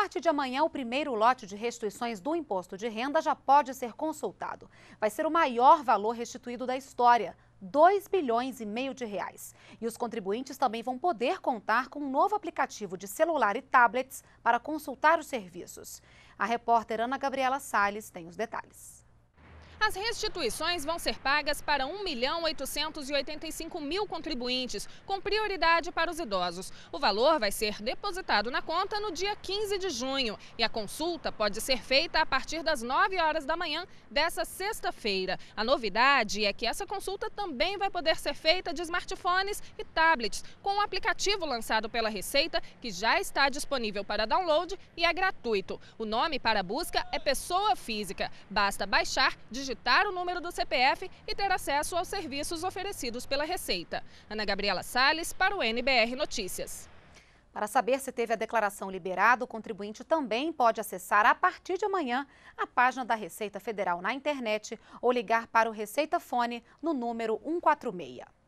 partir de amanhã, o primeiro lote de restituições do imposto de renda já pode ser consultado. Vai ser o maior valor restituído da história. 2 bilhões e meio de reais. E os contribuintes também vão poder contar com um novo aplicativo de celular e tablets para consultar os serviços. A repórter Ana Gabriela Sales tem os detalhes. As restituições vão ser pagas para 1 milhão 885 mil contribuintes, com prioridade para os idosos. O valor vai ser depositado na conta no dia 15 de junho e a consulta pode ser feita a partir das 9 horas da manhã dessa sexta-feira. A novidade é que essa consulta também vai poder ser feita de smartphones e tablets, com o um aplicativo lançado pela Receita, que já está disponível para download e é gratuito. O nome para a busca é pessoa física. Basta baixar, digitar digitar o número do CPF e ter acesso aos serviços oferecidos pela Receita. Ana Gabriela Sales para o NBR Notícias. Para saber se teve a declaração liberada, o contribuinte também pode acessar a partir de amanhã a página da Receita Federal na internet ou ligar para o Receita Fone no número 146.